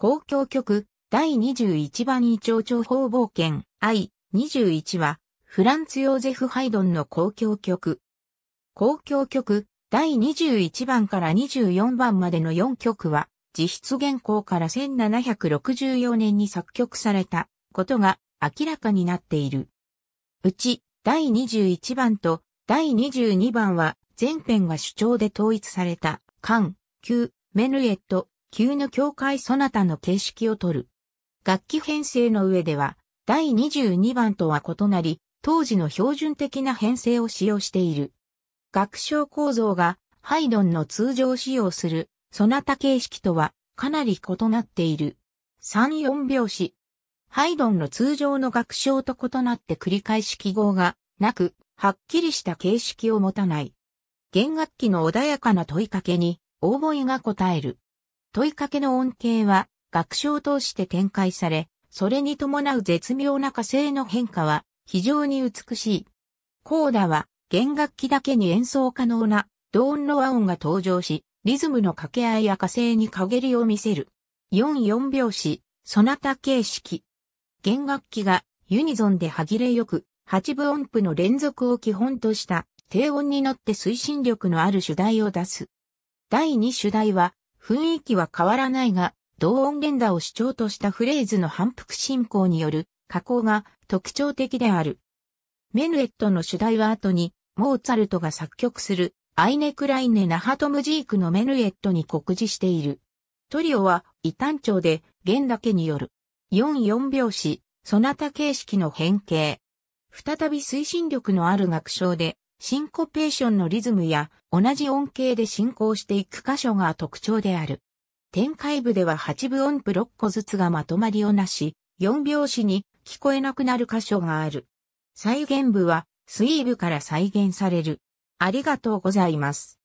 公共局第21番位長長方冒険 I21 はフランツ・ヨーゼフ・ハイドンの公共曲。公共曲第21番から24番までの4曲は実質現行から1764年に作曲されたことが明らかになっている。うち第21番と第22番は全編が主張で統一された、ュー、メヌエット、急の境界そなたの形式をとる。楽器編成の上では、第22番とは異なり、当時の標準的な編成を使用している。楽章構造が、ハイドンの通常使用する、そなた形式とは、かなり異なっている。3、4拍子。ハイドンの通常の楽章と異なって繰り返し記号がなく、はっきりした形式を持たない。弦楽器の穏やかな問いかけに、大声が答える。問いかけの恩恵は学習を通して展開され、それに伴う絶妙な火星の変化は非常に美しい。コーダは弦楽器だけに演奏可能な同音の和音が登場し、リズムの掛け合いや火星に陰りを見せる。44拍子、そなた形式。弦楽器がユニゾンで歯切れよく、8分音符の連続を基本とした低音に乗って推進力のある主題を出す。第2主題は雰囲気は変わらないが、同音連打を主張としたフレーズの反復進行による加工が特徴的である。メヌエットの主題は後に、モーツァルトが作曲する、アイネ・クライネ・ナハトムジークのメヌエットに酷似している。トリオは、異端調で、弦だけによる。4-4拍子、そなた形式の変形。再び推進力のある楽章で、シンコペーションのリズムや同じ音形で進行していく箇所が特徴である。展開部では8部音符6個ずつがまとまりをなし、4拍子に聞こえなくなる箇所がある。再現部はスイーブから再現される。ありがとうございます。